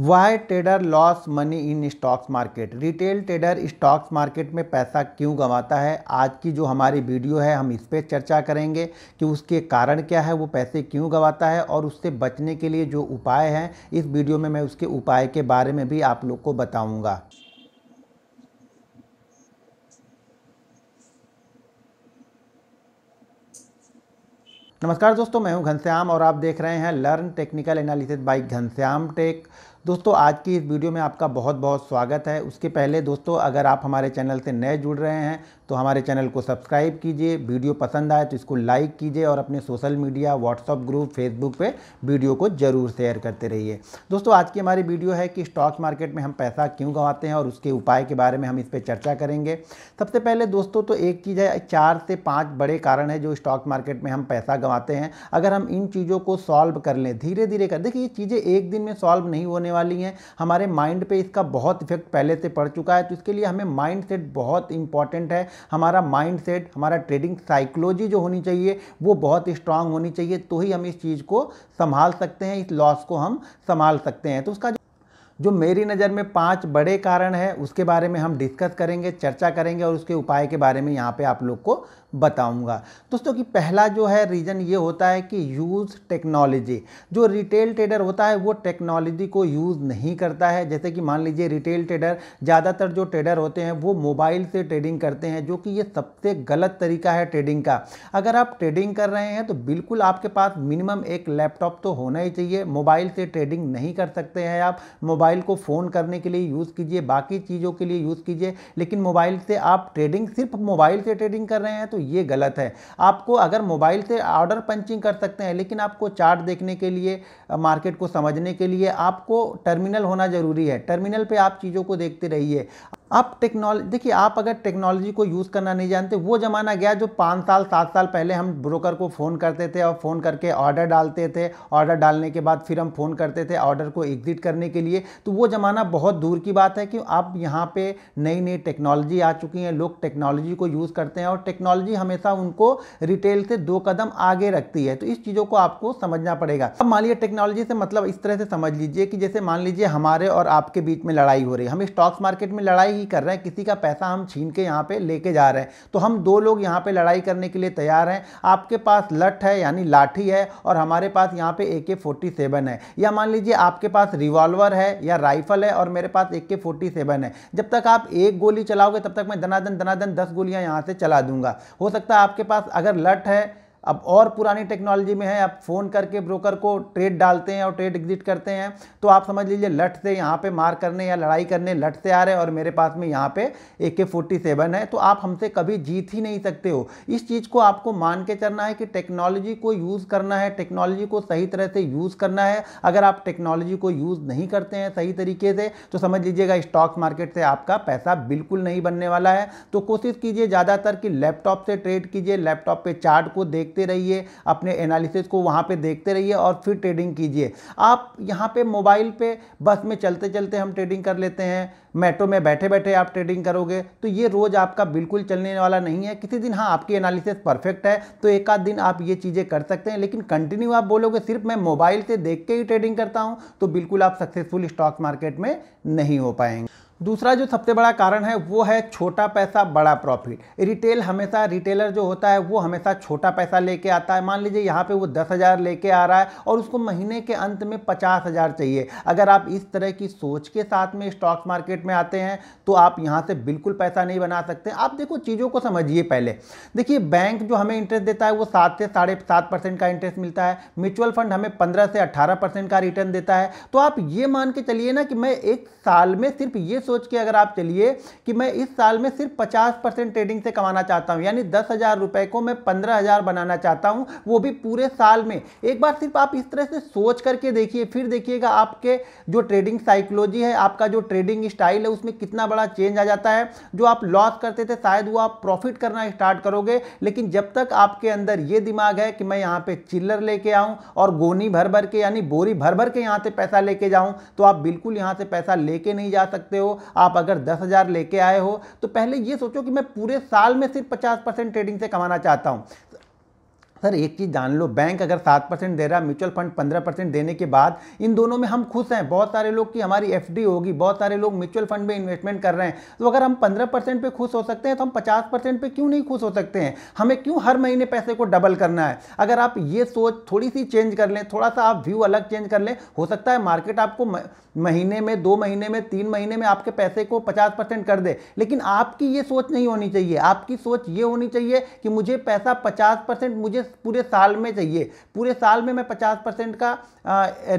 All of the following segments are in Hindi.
Y trader loss money in stocks market retail trader stocks market में पैसा क्यों गंवाता है आज की जो हमारी वीडियो है हम इस पर चर्चा करेंगे कि उसके कारण क्या है वो पैसे क्यों गंवाता है और उससे बचने के लिए जो उपाय हैं इस वीडियो में मैं उसके उपाय के बारे में भी आप लोग को बताऊँगा नमस्कार दोस्तों मैं हूं घनश्याम और आप देख रहे हैं learn technical analysis by Ghanshyam tech दोस्तों आज की इस वीडियो में आपका बहुत बहुत स्वागत है उसके पहले दोस्तों अगर आप हमारे चैनल से नए जुड़ रहे हैं तो हमारे चैनल को सब्सक्राइब कीजिए वीडियो पसंद आए तो इसको लाइक कीजिए और अपने social media WhatsApp group Facebook पे वीडियो को ज़रूर शेयर करते रहिए दोस्तों आज की हमारी वीडियो है कि स्टॉक मार्केट में हम पैसा क्यों गंवाते हैं और उसके उपाय के बारे में हम इस पर चर्चा करेंगे सबसे पहले दोस्तों तो एक चीज़ है चार से पाँच बड़े कारण है जो स्टॉक मार्केट में हम पैसा गंवाते हैं अगर हम इन चीज़ों को सॉल्व कर लें धीरे धीरे कर देखिए ये चीज़ें एक दिन में सॉल्व नहीं होने वाली हैं हमारे माइंड पर इसका बहुत इफेक्ट पहले से पड़ चुका है तो इसके लिए हमें माइंड बहुत इंपॉर्टेंट है हमारा माइंड सेट हमारा ट्रेडिंग साइकोलॉजी जो होनी चाहिए वो बहुत स्ट्रांग होनी चाहिए तो ही हम इस चीज़ को संभाल सकते हैं इस लॉस को हम संभाल सकते हैं तो उसका जो मेरी नज़र में पांच बड़े कारण है उसके बारे में हम डिस्कस करेंगे चर्चा करेंगे और उसके उपाय के बारे में यहाँ पे आप लोग को बताऊंगा दोस्तों कि पहला जो है रीज़न ये होता है कि यूज़ टेक्नोलॉजी जो रिटेल ट्रेडर होता है वो टेक्नोलॉजी को यूज़ नहीं करता है जैसे कि मान लीजिए रिटेल ट्रेडर ज़्यादातर जो ट्रेडर होते हैं वो मोबाइल से ट्रेडिंग करते हैं जो कि ये सबसे गलत तरीका है ट्रेडिंग का अगर आप ट्रेडिंग कर रहे हैं तो बिल्कुल आपके पास मिनिमम एक लैपटॉप तो होना ही चाहिए मोबाइल से ट्रेडिंग नहीं कर सकते हैं आप मोबाइल को फ़ोन करने के लिए यूज़ कीजिए बाकी चीज़ों के लिए यूज़ कीजिए लेकिन मोबाइल से आप ट्रेडिंग सिर्फ मोबाइल से ट्रेडिंग कर रहे हैं तो ये गलत है आपको अगर मोबाइल से ऑर्डर पंचिंग कर सकते हैं लेकिन आपको चार्ट देखने के लिए मार्केट को समझने के लिए आपको टर्मिनल होना ज़रूरी है टर्मिनल पर आप चीज़ों को देखते रहिए अब टेक्नोलॉजी देखिए आप अगर टेक्नोलॉजी को यूज़ करना नहीं जानते वो ज़माना गया जो पाँच साल सात साल पहले हम ब्रोकर को फ़ोन करते थे और फ़ोन करके ऑर्डर डालते थे ऑर्डर डालने के बाद फिर हम फ़ोन करते थे ऑर्डर को एग्जिट करने के लिए तो वो ज़माना बहुत दूर की बात है कि अब यहाँ पर नई नई टेक्नोलॉजी आ चुकी हैं लोग टेक्नोलॉजी को यूज़ करते हैं और टेक्नोलॉजी हमेशा उनको रिटेल से दो कदम आगे रखती है तो इस चीज़ों को आपको समझना पड़ेगा अब मान लीजिए टेक्नोलॉजी से मतलब इस तरह से समझ लीजिए कि जैसे मान लीजिए हमारे और आपके बीच में लड़ाई हो रही है हम स्टॉक्स मार्केट में लड़ाई ही कर रहे हैं किसी का पैसा हम छीन के यहाँ पे लेके जा रहे हैं तो हम दो लोग यहाँ पे लड़ाई करने के लिए तैयार हैं आपके पास लठ है यानी लाठी है और हमारे पास यहाँ पे ए के फोर्टी सेवन है या मान लीजिए आपके पास रिवॉल्वर है या राइफल है और मेरे पास ए के फोर्टी सेवन है जब तक आप एक गोली चलाओगे तब तक मैं दनादन दनादन दस गोलियाँ यहाँ से चला दूंगा हो सकता है आपके पास अगर लठ है अब और पुरानी टेक्नोलॉजी में है आप फ़ोन करके ब्रोकर को ट्रेड डालते हैं और ट्रेड एग्जिट करते हैं तो आप समझ लीजिए लठ से यहाँ पे मार करने या लड़ाई करने लठ से आ रहे हैं और मेरे पास में यहाँ पे ए के फोर्टी सेवन है तो आप हमसे कभी जीत ही नहीं सकते हो इस चीज़ को आपको मान के चलना है कि टेक्नोलॉजी को यूज़ करना है टेक्नोलॉजी को सही तरह से यूज़ करना है अगर आप टेक्नोलॉजी को यूज़ नहीं करते हैं सही तरीके से तो समझ लीजिएगा स्टॉक मार्केट से आपका पैसा बिल्कुल नहीं बनने वाला है तो कोशिश कीजिए ज़्यादातर कि लैपटॉप से ट्रेड कीजिए लैपटॉप पर चार्ट को देख देखते रहिए अपने एनालिसिस को वहाँ पर देखते रहिए और फिर ट्रेडिंग कीजिए आप यहाँ पर मोबाइल पर बस में चलते चलते हम ट्रेडिंग कर लेते हैं मेट्रो में बैठे बैठे आप ट्रेडिंग करोगे तो ये रोज़ आपका बिल्कुल चलने वाला नहीं है किसी दिन हाँ आपकी एनालिसिस परफेक्ट है तो एक आध दिन आप ये चीज़ें कर सकते हैं लेकिन कंटिन्यू आप बोलोगे सिर्फ मैं मोबाइल से देख के ही ट्रेडिंग करता हूँ तो बिल्कुल आप सक्सेसफुल स्टॉक मार्केट में नहीं हो पाएंगे दूसरा जो सबसे बड़ा कारण है वो है छोटा पैसा बड़ा प्रॉफिट रिटेल हमेशा रिटेलर जो होता है वो हमेशा छोटा पैसा लेके आता है मान लीजिए यहाँ पे वो दस हज़ार लेके आ रहा है और उसको महीने के अंत में पचास हज़ार चाहिए अगर आप इस तरह की सोच के साथ में स्टॉक मार्केट में आते हैं तो आप यहाँ से बिल्कुल पैसा नहीं बना सकते आप देखो चीज़ों को समझिए पहले देखिए बैंक जो हमें इंटरेस्ट देता है वो सात से साढ़े सात परसेंट का इंटरेस्ट मिलता है म्यूचुअल फंड हमें पंद्रह से अट्ठारह परसेंट का रिटर्न देता है तो आप ये मान के चलिए ना कि मैं एक साल में सिर्फ ये सोच के अगर आप चलिए कि मैं इस साल में सिर्फ पचास परसेंट ट्रेडिंग से कमाना चाहता हूं यानी दस हज़ार रुपए को मैं पंद्रह हज़ार बनाना चाहता हूं वो भी पूरे साल में एक बार सिर्फ आप इस तरह से सोच करके देखिए फिर देखिएगा आपके जो ट्रेडिंग साइकोलॉजी है आपका जो ट्रेडिंग स्टाइल है उसमें कितना बड़ा चेंज आ जाता है जो आप लॉस करते थे शायद वो आप प्रॉफिट करना स्टार्ट करोगे लेकिन जब तक आपके अंदर ये दिमाग है कि मैं यहाँ पे चिल्लर लेके आऊँ और गोनी भर भर के यानी बोरी भर भर के यहाँ से पैसा लेके जाऊँ तो आप बिल्कुल यहाँ से पैसा लेके नहीं जा सकते हो आप अगर दस हज़ार लेके आए हो तो पहले ये सोचो कि मैं पूरे साल में सिर्फ पचास परसेंट ट्रेडिंग से कमाना चाहता हूं सर एक चीज़ जान लो बैंक अगर सात परसेंट दे रहा है म्यूचुअल फंड पंद्रह परसेंट देने के बाद इन दोनों में हम खुश हैं बहुत सारे लोग की हमारी एफ होगी बहुत सारे लोग म्यूचुअल फंड में इन्वेस्टमेंट कर रहे हैं तो अगर हम पंद्रह परसेंट पर खुश हो सकते हैं तो हम पचास परसेंट पर क्यों नहीं खुश हो सकते हैं हमें क्यों हर महीने पैसे को डबल करना है अगर आप ये सोच थोड़ी सी चेंज कर लें थोड़ा सा आप व्यू अलग चेंज कर लें हो सकता है मार्केट आपको महीने में दो महीने में तीन महीने में आपके पैसे को पचास परसेंट कर दे लेकिन आपकी ये सोच नहीं होनी चाहिए आपकी सोच ये होनी चाहिए कि मुझे पैसा पचास परसेंट मुझे पूरे साल में चाहिए पूरे साल में मैं पचास परसेंट का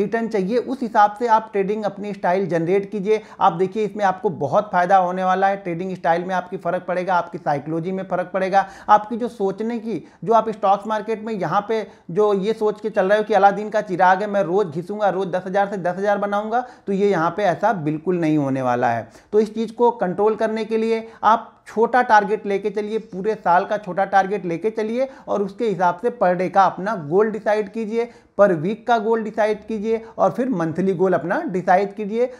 रिटर्न चाहिए उस हिसाब से आप ट्रेडिंग अपनी स्टाइल जनरेट कीजिए आप देखिए इसमें आपको बहुत फ़ायदा होने वाला है ट्रेडिंग स्टाइल में आपकी फ़र्क पड़ेगा आपकी साइकोलॉजी में फ़र्क पड़ेगा आपकी जो सोचने की जो आप स्टॉक्स मार्केट में यहाँ पे जो ये सोच के चल रहे हो कि अलादीन का चिराग है मैं रोज़ घिसूंगा रोज़ दस हज़ार से दस हज़ार तो ये यहाँ पर ऐसा बिल्कुल नहीं होने वाला है तो इस चीज़ को कंट्रोल करने के लिए आप छोटा टारगेट लेके चलिए पूरे साल का छोटा टारगेट लेके चलिए और उसके हिसाब से पर डे का अपना गोल डिसाइड कीजिए पर वीक का गोल डिसाइड कीजिए और फिर मंथली गोल अपना डिसाइड कीजिए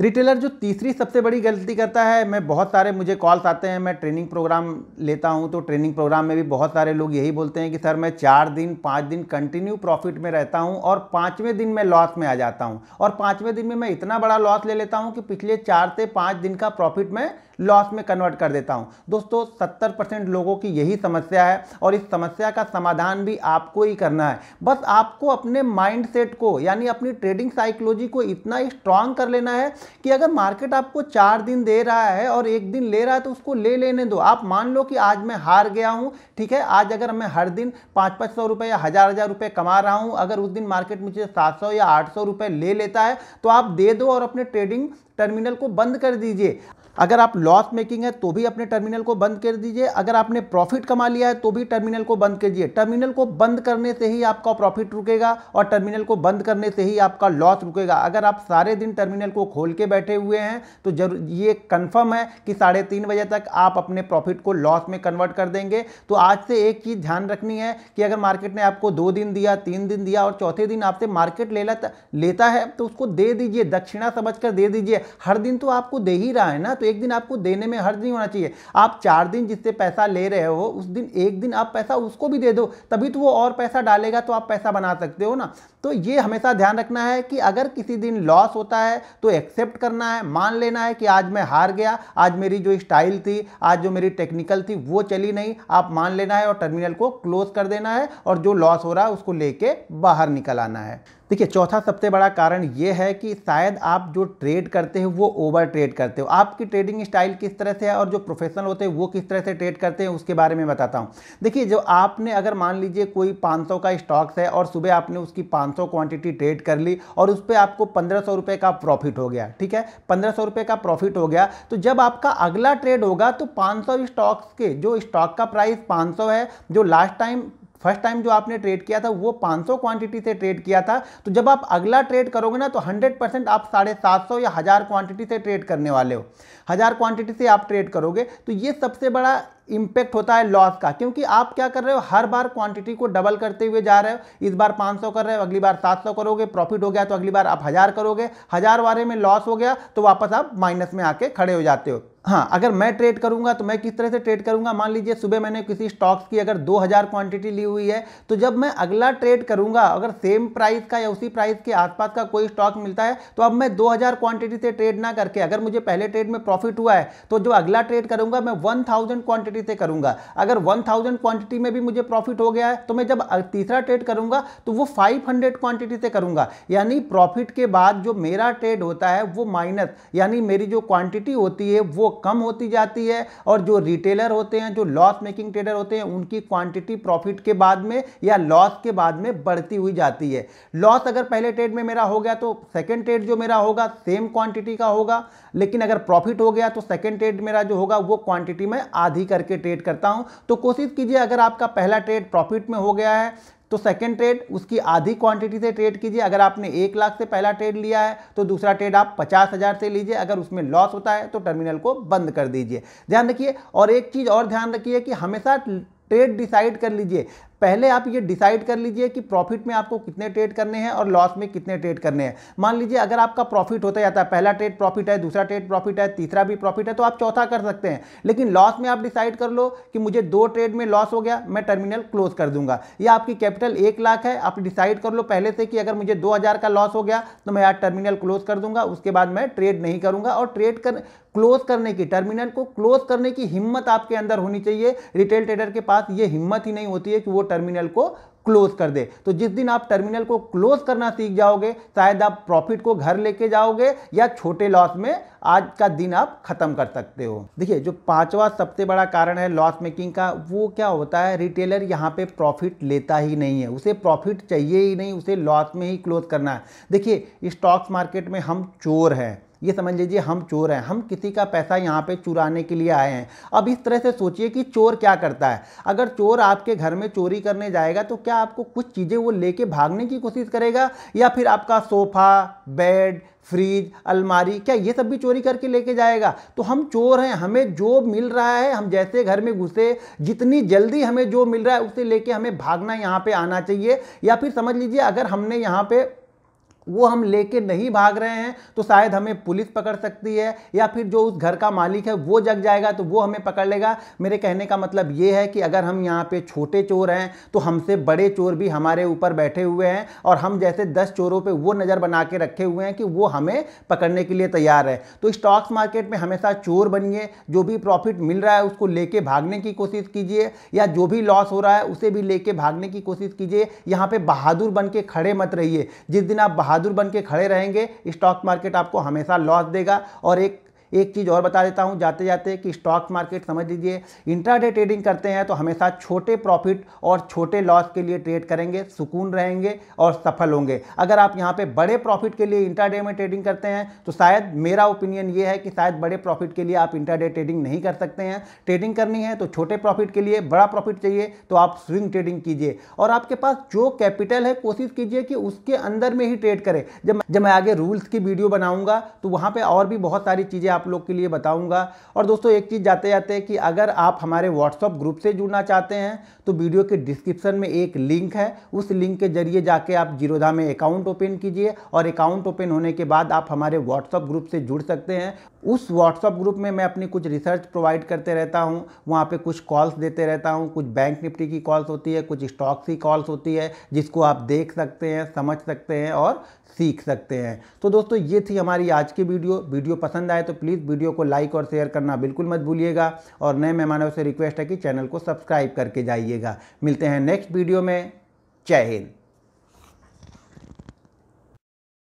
रिटेलर जो तीसरी सबसे बड़ी गलती करता है मैं बहुत सारे मुझे कॉल्स आते हैं मैं ट्रेनिंग प्रोग्राम लेता हूं तो ट्रेनिंग प्रोग्राम में भी बहुत सारे लोग यही बोलते हैं कि सर मैं चार दिन पाँच दिन कंटिन्यू प्रॉफिट में रहता हूं और पाँचवें दिन मैं लॉस में आ जाता हूं और पाँचवें दिन में मैं इतना बड़ा लॉस ले लेता हूँ कि पिछले चार से पाँच दिन का प्रॉफिट मैं लॉस में कन्वर्ट कर देता हूँ दोस्तों सत्तर परसेंट लोगों की यही समस्या है और इस समस्या का समाधान भी आपको ही करना है बस आपको अपने माइंड सेट को यानी अपनी ट्रेडिंग साइकोलॉजी को इतना स्ट्रांग कर लेना है कि अगर मार्केट आपको चार दिन दे रहा है और एक दिन ले रहा है तो उसको ले लेने दो आप मान लो कि आज मैं हार गया हूँ ठीक है आज अगर मैं हर दिन पाँच पाँच सौ रुपये या हज़ार हज़ार रुपये कमा रहा हूँ अगर उस दिन मार्केट मुझे सात सौ या आठ सौ रुपये ले लेता है तो आप दे दो और अपने ट्रेडिंग टर्मिनल को बंद कर दीजिए अगर आप लॉस मेकिंग है तो भी अपने टर्मिनल को बंद कर दीजिए अगर आपने प्रॉफिट कमा लिया है तो भी टर्मिनल को बंद कर दीजिए टर्मिनल को बंद करने से ही आपका प्रॉफिट रुकेगा और टर्मिनल को बंद करने से ही आपका लॉस रुकेगा अगर आप सारे दिन टर्मिनल को खोल के बैठे हुए हैं तो जरूर ये कन्फर्म है कि साढ़े तीन बजे तक आप अपने प्रॉफिट को लॉस में कन्वर्ट कर देंगे तो आज से एक चीज़ ध्यान रखनी है कि अगर मार्केट ने आपको दो दिन दिया तीन दिन दिया और चौथे दिन आपसे मार्केट ले लेता है तो उसको दे दीजिए दक्षिणा समझ कर दे दीजिए हर दिन तो आपको दे ही रहा है ना तो एक दिन आपको देने में हर्ज नहीं होना चाहिए आप चार दिन जिससे पैसा ले रहे हो उस दिन एक दिन आप पैसा उसको भी दे दो तभी तो वो और पैसा डालेगा तो आप पैसा बना सकते हो ना तो ये हमेशा ध्यान रखना है कि अगर किसी दिन लॉस होता है तो एक्सेप्ट करना है मान लेना है कि आज मैं हार गया आज मेरी जो स्टाइल थी आज जो मेरी टेक्निकल थी वो चली नहीं आप मान लेना है और टर्मिनल को क्लोज कर देना है और जो लॉस हो रहा है उसको लेके बाहर निकल आना है देखिए चौथा सबसे बड़ा कारण ये है कि शायद आप जो ट्रेड करते हो वो ओवर ट्रेड करते हो आपकी ट्रेडिंग स्टाइल किस तरह से है और जो प्रोफेशनल होते हैं वो किस तरह से ट्रेड करते हैं उसके बारे में बताता हूँ देखिए जो आपने अगर मान लीजिए कोई 500 का स्टॉक्स है और सुबह आपने उसकी सौ क्वांटिटी ट्रेड कर ली और उस पर आपको पंद्रह सौ रुपए का प्रॉफिट हो गया ठीक है पंद्रह सौ का प्रॉफिट हो गया तो जब आपका अगला ट्रेड होगा तो पाँच सौ स्टॉक्स के जो स्टॉक का प्राइस पांच सौ है जो लास्ट टाइम फर्स्ट टाइम जो आपने ट्रेड किया था वो 500 क्वांटिटी से ट्रेड किया था तो जब आप अगला ट्रेड करोगे ना तो 100 परसेंट आप साढ़े सात सौ या हज़ार क्वांटिटी से ट्रेड करने वाले हो हज़ार क्वांटिटी से आप ट्रेड करोगे तो ये सबसे बड़ा इम्पैक्ट होता है लॉस का क्योंकि आप क्या कर रहे हो हर बार क्वांटिटी को डबल करते हुए जा रहे हो इस बार 500 कर रहे हो अगली बार 700 करोगे प्रॉफिट हो गया तो अगली बार आप हज़ार करोगे हज़ार वाले में लॉस हो गया तो वापस आप माइनस में आके खड़े हो जाते हो हाँ अगर मैं ट्रेड करूंगा तो मैं किस तरह से ट्रेड करूंगा मान लीजिए सुबह मैंने किसी स्टॉक्स की अगर 2000 क्वांटिटी ली हुई है तो जब मैं अगला ट्रेड करूंगा अगर सेम प्राइस का या उसी प्राइस के आसपास का कोई स्टॉक मिलता है तो अब मैं 2000 क्वांटिटी से ट्रेड ना करके अगर मुझे पहले ट्रेड में प्रॉफिट हुआ है तो जो अगला ट्रेड करूंगा मैं वन क्वांटिटी क्वांटिटी से करूंगा अगर 1000 क्वांटिटी में भी मुझे प्रॉफिट हो गया है तो मैं जब तीसरा ट्रेड करूंगा तो वो 500 क्वांटिटी से करूंगा यानी प्रॉफिट के बाद जो मेरा ट्रेड होता है वो माइनस यानी मेरी जो क्वांटिटी होती है वो कम होती जाती है और जो रिटेलर होते हैं जो लॉस मेकिंग ट्रेडर होते हैं उनकी क्वांटिटी प्रॉफिट के बाद में या लॉस के बाद में बढ़ती हुई जाती है लॉस अगर पहले ट्रेड में मेरा हो गया तो सेकेंड ट्रेड जो मेरा होगा सेम क्वांटिटी का होगा लेकिन अगर प्रॉफिट हो गया तो सेकेंड ट्रेड मेरा जो होगा वो क्वांटिटी में आधी करके करके ट्रेड करता हूं तो कोशिश कीजिए अगर आपका पहला ट्रेड प्रॉफिट में हो गया है तो सेकंड ट्रेड उसकी आधी क्वांटिटी से ट्रेड कीजिए अगर आपने एक लाख से पहला ट्रेड लिया है तो दूसरा ट्रेड आप पचास हज़ार से लीजिए अगर उसमें लॉस होता है तो टर्मिनल को बंद कर दीजिए ध्यान रखिए और एक चीज़ और ध्यान रखिए कि हमेशा ट्रेड डिसाइड कर लीजिए पहले आप ये डिसाइड कर लीजिए कि प्रॉफिट में आपको कितने ट्रेड करने हैं और लॉस में कितने ट्रेड करने हैं मान लीजिए अगर आपका प्रॉफिट होता जाता है पहला ट्रेड प्रॉफिट है दूसरा ट्रेड प्रॉफिट है तीसरा भी प्रॉफिट है तो आप चौथा कर सकते हैं लेकिन लॉस में आप डिसाइड कर लो कि मुझे दो ट्रेड में लॉस हो गया मैं टर्मिनल क्लोज कर दूंगा या आपकी कैपिटल एक लाख है आप डिसाइड कर लो पहले से कि अगर मुझे दो हज़ार का लॉस हो गया तो मैं यार टर्मिनल क्लोज कर दूंगा उसके बाद मैं ट्रेड नहीं करूंगा और ट्रेड कर क्लोज करने की टर्मिनल को क्लोज करने की हिम्मत आपके अंदर होनी चाहिए रिटेल ट्रेडर के पास ये हिम्मत ही नहीं होती है कि वो टर्मिनल को क्लोज कर दे तो जिस दिन आप टर्मिनल को क्लोज करना सीख जाओगे शायद आप प्रॉफिट को घर लेके जाओगे या छोटे लॉस में आज का दिन आप खत्म कर सकते हो देखिए जो पांचवा सबसे बड़ा कारण है लॉस मेकिंग का वो क्या होता है रिटेलर यहाँ पे प्रॉफिट लेता ही नहीं है उसे प्रॉफिट चाहिए ही नहीं उसे लॉस में ही क्लोज करना है देखिए स्टॉक्स मार्केट में हम चोर हैं ये समझ लीजिए हम चोर हैं हम किसी का पैसा यहाँ पे चुराने के लिए आए हैं अब इस तरह से सोचिए कि चोर क्या करता है अगर चोर आपके घर में चोरी करने जाएगा तो क्या आपको कुछ चीज़ें वो लेके भागने की कोशिश करेगा या फिर आपका सोफ़ा बेड फ्रिज अलमारी क्या ये सब भी चोरी करके लेके जाएगा तो हम चोर हैं हमें जो मिल रहा है हम जैसे घर में घुसे जितनी जल्दी हमें जो मिल रहा है उसे लेके हमें भागना यहाँ पे आना चाहिए या फिर समझ लीजिए अगर हमने यहाँ पे वो हम लेके नहीं भाग रहे हैं तो शायद हमें पुलिस पकड़ सकती है या फिर जो उस घर का मालिक है वो जग जाएगा तो वो हमें पकड़ लेगा मेरे कहने का मतलब ये है कि अगर हम यहाँ पे छोटे चोर हैं तो हमसे बड़े चोर भी हमारे ऊपर बैठे हुए हैं और हम जैसे दस चोरों पर वो नज़र बना के रखे हुए हैं कि वो हमें पकड़ने के लिए तैयार है तो स्टॉक्स मार्केट में हमेशा चोर बनिए जो भी प्रॉफिट मिल रहा है उसको ले भागने की कोशिश कीजिए या जो भी लॉस हो रहा है उसे भी ले भागने की कोशिश कीजिए यहाँ पर बहादुर बन के खड़े मत रहिए जिस दिन आप बहादुर बहादुर बन के खड़े रहेंगे स्टॉक मार्केट आपको हमेशा लॉस देगा और एक एक चीज़ और बता देता हूँ जाते जाते कि स्टॉक मार्केट समझ लीजिए इंट्राडे ट्रेडिंग करते हैं तो हमेशा छोटे प्रॉफिट और छोटे लॉस के लिए ट्रेड करेंगे सुकून रहेंगे और सफल होंगे अगर आप यहाँ पे बड़े प्रॉफिट के लिए इंट्राडे में ट्रेडिंग करते हैं तो शायद मेरा ओपिनियन ये है कि शायद बड़े प्रॉफिट के लिए आप इंट्राडे ट्रेडिंग नहीं कर सकते हैं ट्रेडिंग करनी है तो छोटे प्रॉफिट के लिए बड़ा प्रॉफिट चाहिए तो आप स्विंग ट्रेडिंग कीजिए और आपके पास जो कैपिटल है कोशिश कीजिए कि उसके अंदर में ही ट्रेड करें जब जब मैं आगे रूल्स की वीडियो बनाऊंगा तो वहाँ पर और भी बहुत सारी चीज़ें आप लोग के लिए बताऊंगा और दोस्तों एक चीज़ जाते जाते कि अगर आप हमारे व्हाट्सअप ग्रुप से जुड़ना चाहते हैं तो वीडियो के डिस्क्रिप्शन में एक लिंक है उस लिंक के जरिए जाके आप जीरोधा में अकाउंट ओपन कीजिए और अकाउंट ओपन होने के बाद आप हमारे व्हाट्सअप ग्रुप से जुड़ सकते हैं उस व्हाट्सअप ग्रुप में मैं अपनी कुछ रिसर्च प्रोवाइड करते रहता हूँ वहाँ पे कुछ कॉल्स देते रहता हूँ कुछ बैंक निफ्टी की कॉल्स होती है कुछ स्टॉक्स की कॉल्स होती है जिसको आप देख सकते हैं समझ सकते हैं और सीख सकते हैं तो दोस्तों ये थी हमारी आज की वीडियो वीडियो पसंद आए तो प्लीज़ वीडियो को लाइक और शेयर करना बिल्कुल मत भूलिएगा और नए मेहमानों से रिक्वेस्ट है कि चैनल को सब्सक्राइब करके जाइएगा मिलते हैं नेक्स्ट वीडियो में जय हिंद